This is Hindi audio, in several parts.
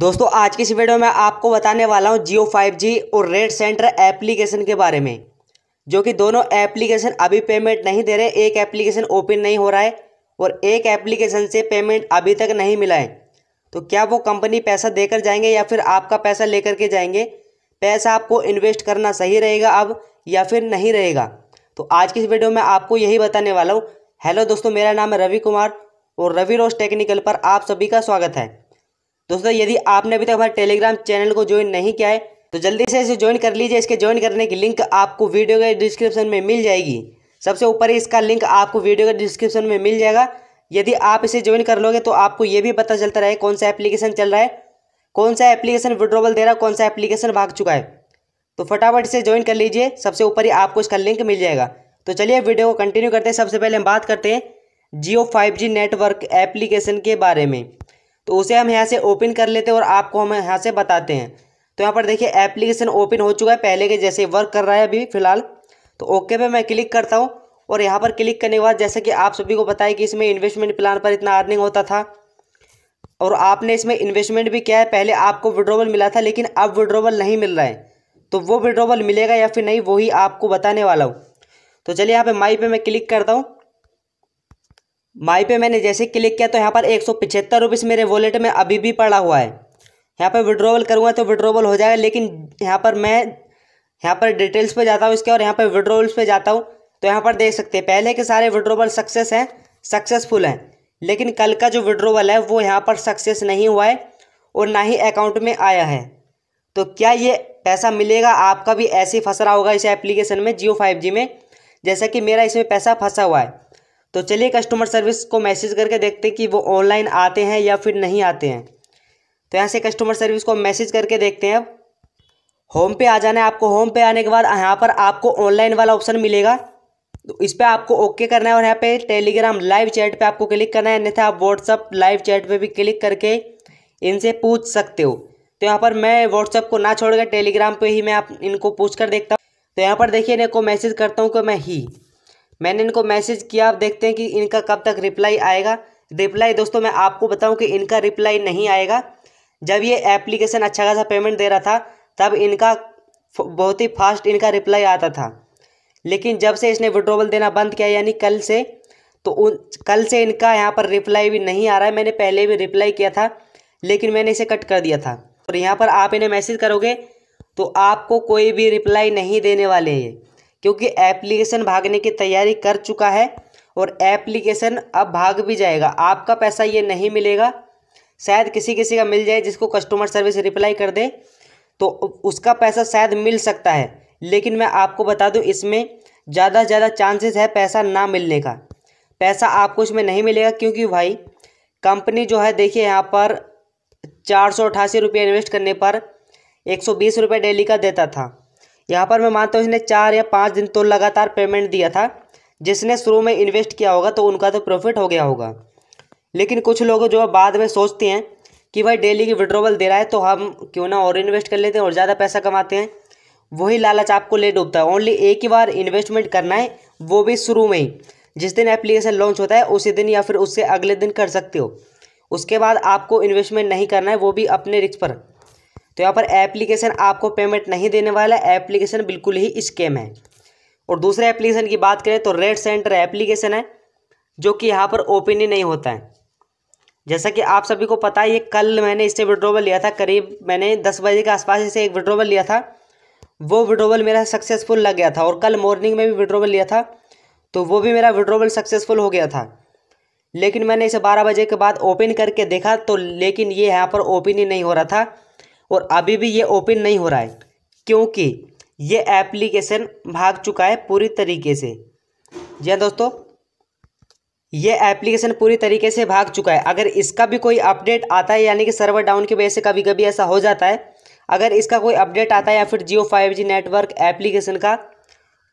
दोस्तों आज की इस वीडियो में आपको बताने वाला हूं जियो जी और रेड सेंटर एप्लीकेशन के बारे में जो कि दोनों एप्लीकेशन अभी पेमेंट नहीं दे रहे एक एप्लीकेशन ओपन नहीं हो रहा है और एक एप्लीकेशन से पेमेंट अभी तक नहीं मिला है तो क्या वो कंपनी पैसा देकर जाएंगे या फिर आपका पैसा लेकर के जाएंगे पैसा आपको इन्वेस्ट करना सही रहेगा अब या फिर नहीं रहेगा तो आज की इस वीडियो में आपको यही बताने वाला हूँ हेलो दोस्तों मेरा नाम है रवि कुमार और रवि रोज टेक्निकल पर आप सभी का स्वागत है दोस्तों यदि आपने अभी तक हमारे टेलीग्राम चैनल को ज्वाइन नहीं किया है तो जल्दी से इसे ज्वाइन कर लीजिए इसके ज्वाइन करने की लिंक आपको वीडियो के डिस्क्रिप्शन में मिल जाएगी सबसे ऊपर इसका लिंक आपको वीडियो के डिस्क्रिप्शन में मिल जाएगा यदि आप इसे ज्वाइन कर लोगे तो आपको ये भी पता चलता रहे कौन सा एप्लीकेशन चल रहा है कौन सा एप्लीकेशन विड्रोवल दे रहा है कौन सा एप्लीकेशन भाग चुका है तो फटाफट इसे ज्वाइन कर लीजिए सबसे ऊपर ही आपको इसका लिंक मिल जाएगा तो चलिए वीडियो को कंटिन्यू करते हैं सबसे पहले हम बात करते हैं Jio five G network application के बारे में तो उसे हम यहाँ से ओपन कर लेते हैं और आपको हम यहाँ से बताते हैं तो यहाँ पर देखिए एप्लीकेशन ओपन हो चुका है पहले के जैसे वर्क कर रहा है अभी फिलहाल तो ओके पे मैं क्लिक करता हूँ और यहाँ पर क्लिक करने के बाद जैसे कि आप सभी को पता कि इसमें इन्वेस्टमेंट प्लान पर इतना अर्निंग होता था और आपने इसमें इन्वेस्टमेंट भी किया है पहले आपको विड्रोवल मिला था लेकिन अब विड्रोवल नहीं मिल रहा है तो वो विड्रोवल मिलेगा या फिर नहीं वही आपको बताने वाला हूँ तो चलिए यहाँ पे माई पे मैं क्लिक करता हूँ माई पे मैंने जैसे क्लिक किया तो यहाँ पर एक सौ पिछहत्तर रुपीज़ मेरे वॉलेट में अभी भी पड़ा हुआ है यहाँ पर विड्रोवल करूँगा तो विड्रोवल हो जाएगा लेकिन यहाँ पर मैं यहाँ पर डिटेल्स पे जाता हूँ इसके और यहाँ पर विड्रोवल्स पे जाता हूँ तो यहाँ पर देख सकते हैं पहले के सारे विड्रोवल सक्सेस हैं सक्सेसफुल हैं लेकिन कल का जो विड्रोवल है वो यहाँ पर सक्सेस नहीं हुआ है और ना ही अकाउंट में आया है तो क्या ये पैसा मिलेगा आपका भी ऐसे ही फंस रहा होगा इस एप्लीकेशन में जियो फाइव जी में जैसा कि मेरा इसमें पैसा फंसा हुआ है तो चलिए कस्टमर सर्विस को मैसेज करके देखते हैं कि वो ऑनलाइन आते हैं या फिर नहीं आते हैं तो यहाँ से कस्टमर सर्विस को मैसेज करके देखते हैं अब होम पे आ जाना है आपको होम पे आने के बाद यहाँ पर आपको ऑनलाइन वाला ऑप्शन मिलेगा तो इस पर आपको ओके करना है और यहाँ पे टेलीग्राम लाइव चैट पे आपको क्लिक करना है अन्यथा आप व्हाट्सअप लाइव चैट पे भी क्लिक करके इनसे पूछ सकते हो तो यहाँ पर मैं व्हाट्सअप को ना छोड़ टेलीग्राम पर ही मैं आप इनको पूछ कर देखता हूँ तो यहाँ पर देखिए इनको मैसेज करता हूँ कि मैं ही मैंने इनको मैसेज किया आप देखते हैं कि इनका कब तक रिप्लाई आएगा रिप्लाई दोस्तों मैं आपको बताऊं कि इनका रिप्लाई नहीं आएगा जब ये एप्लीकेशन अच्छा खासा पेमेंट दे रहा था तब इनका बहुत ही फास्ट इनका रिप्लाई आता था लेकिन जब से इसने विड्रोवल देना बंद किया यानी कल से तो उन कल से इनका यहाँ पर रिप्लाई भी नहीं आ रहा है मैंने पहले भी रिप्लाई किया था लेकिन मैंने इसे कट कर दिया था और यहाँ पर आप इन्हें मैसेज करोगे तो आपको कोई भी रिप्लाई नहीं देने वाले हैं क्योंकि एप्लीकेशन भागने की तैयारी कर चुका है और एप्लीकेशन अब भाग भी जाएगा आपका पैसा ये नहीं मिलेगा शायद किसी किसी का मिल जाए जिसको कस्टमर सर्विस रिप्लाई कर दे तो उसका पैसा शायद मिल सकता है लेकिन मैं आपको बता दूं इसमें ज़्यादा से ज़्यादा चांसेस है पैसा ना मिलने का पैसा आपको इसमें नहीं मिलेगा क्योंकि भाई कंपनी जो है देखिए यहाँ पर चार सौ अठासी रुपये इन्वेस्ट करने पर एक सौ बीस रुपये डेली का देता था यहाँ पर मैं मानता हूँ इसने चार या पाँच दिन तो लगातार पेमेंट दिया था जिसने शुरू में इन्वेस्ट किया होगा तो उनका तो प्रॉफिट हो गया होगा लेकिन कुछ लोग जो बाद में सोचते हैं कि भाई डेली की विड्रोवल दे रहा है तो हम क्यों ना और इन्वेस्ट कर लेते हैं और ज़्यादा पैसा कमाते हैं वही लालच आपको ले डूबता है ओनली एक ही बार इन्वेस्टमेंट करना है वो भी शुरू में ही जिस दिन एप्लीकेशन लॉन्च होता है उसी दिन या फिर उससे अगले दिन कर सकते हो उसके बाद आपको इन्वेस्टमेंट नहीं करना है वो भी अपने रिक्स पर तो यहाँ पर एप्लीकेशन आपको पेमेंट नहीं देने वाला है एप्लीकेशन बिल्कुल ही स्केम है और दूसरे एप्लीकेशन की बात करें तो रेड सेंटर एप्लीकेशन है जो कि यहाँ पर ओपन ही नहीं होता है जैसा कि आप सभी को पता है ये कल मैंने इससे विड्रोवल लिया था करीब मैंने दस बजे के आसपास इसे एक विड्रोवल लिया था वो विड्रोवल मेरा सक्सेसफुल लग गया था और कल मॉर्निंग में भी विड्रोवल लिया था तो वो भी मेरा विड्रोवल सक्सेसफुल हो गया था लेकिन मैंने इसे बारह बजे के बाद ओपन करके देखा तो लेकिन ये यहाँ पर ओपन ही नहीं हो रहा था और अभी भी ये ओपन नहीं हो रहा है क्योंकि ये एप्लीकेशन भाग चुका है पूरी तरीके से जी हाँ दोस्तों ये एप्लीकेशन पूरी तरीके से भाग चुका है अगर इसका भी कोई अपडेट आता है यानी कि सर्वर डाउन की वजह से कभी कभी ऐसा हो जाता है अगर इसका कोई अपडेट आता है या फिर Jio five G network application का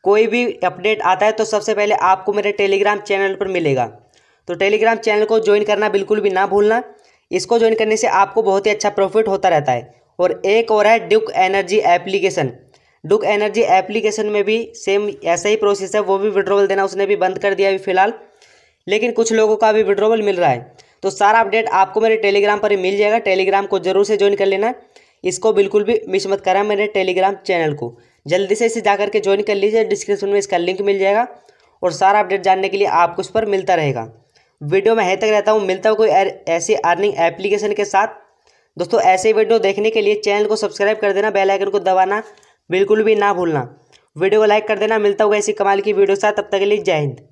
कोई भी अपडेट आता है तो सबसे पहले आपको मेरे टेलीग्राम चैनल पर मिलेगा तो टेलीग्राम चैनल को ज्वाइन करना बिल्कुल भी ना भूलना इसको ज्वाइन करने से आपको बहुत ही अच्छा प्रॉफिट होता रहता है और एक और है Duke energy application Duke energy application में भी सेम ऐसा ही प्रोसेस है वो भी विड्रोवल देना उसने भी बंद कर दिया अभी फिलहाल लेकिन कुछ लोगों का अभी विड्रोवल मिल रहा है तो सारा अपडेट आपको मेरे टेलीग्राम पर ही मिल जाएगा टेलीग्राम को जरूर से ज्वाइन कर लेना इसको बिल्कुल भी मिस मत करा मेरे टेलीग्राम चैनल को जल्दी से इसे जा करके ज्वाइन कर लीजिए डिस्क्रिप्शन में इसका लिंक मिल जाएगा और सारा अपडेट जानने के लिए आपको उस पर मिलता रहेगा वीडियो में है तक रहता हूँ मिलता हूँ कोई ऐसी अर्निंग एप्लीकेशन के साथ दोस्तों ऐसे वीडियो देखने के लिए चैनल को सब्सक्राइब कर देना बेल आइकन को दबाना बिल्कुल भी ना भूलना वीडियो को लाइक कर देना मिलता होगा ऐसी कमाल की वीडियो साथ तब तक के लिए जय हिंद